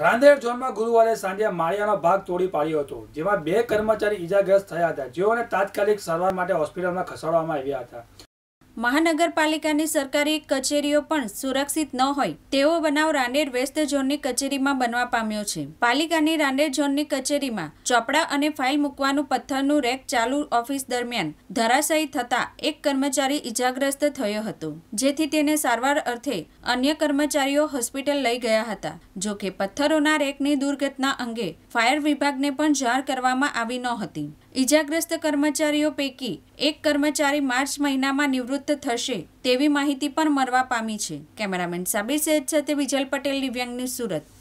રાંદેર ઝોનમાં ગુરુવારે સાંજે માળિયાનો ભાગ તોડી પાડ્યો હતો જેમાં બે કર્મચારી ઈજાગ્રસ્ત થયા હતા જેઓને તાત્કાલિક સારવાર માટે હોસ્પિટલમાં ખસેડવામાં આવ્યા હતા મહાનગરપાલિકાની સરકારી કચેરીઓ પણ સુરક્ષિત ન હોય તેવો બનાવ રાંદેર વેસ્ટ ઝોનની કચેરીમાં બનવા પામ્યો છે પાલિકાની રાંદેર ઝોનની કચેરીમાં ચોપડા અને ફાઇલ મૂકવાનું પથ્થરનું રેક ચાલુ ઓફિસ દરમિયાન ધરાશયી થતાં એક કર્મચારી ઇજાગ્રસ્ત થયો હતો જેથી તેને સારવાર અર્થે અન્ય કર્મચારીઓ હોસ્પિટલ લઈ ગયા હતા જોકે પથ્થરોના રેકની દુર્ઘટના અંગે ફાયર વિભાગને પણ જાણ કરવામાં આવી નહોતી ઇજાગ્રસ્ત કર્મચારીઓ પૈકી એક કર્મચારી માર્ચ મહિનામાં નિવૃત્ત થશે તેવી માહિતી પણ મળવા પામી છે કેમેરામેન સાબિર સૈયદ સાથે વિજલ પટેલ દિવ્યાંગની સુરત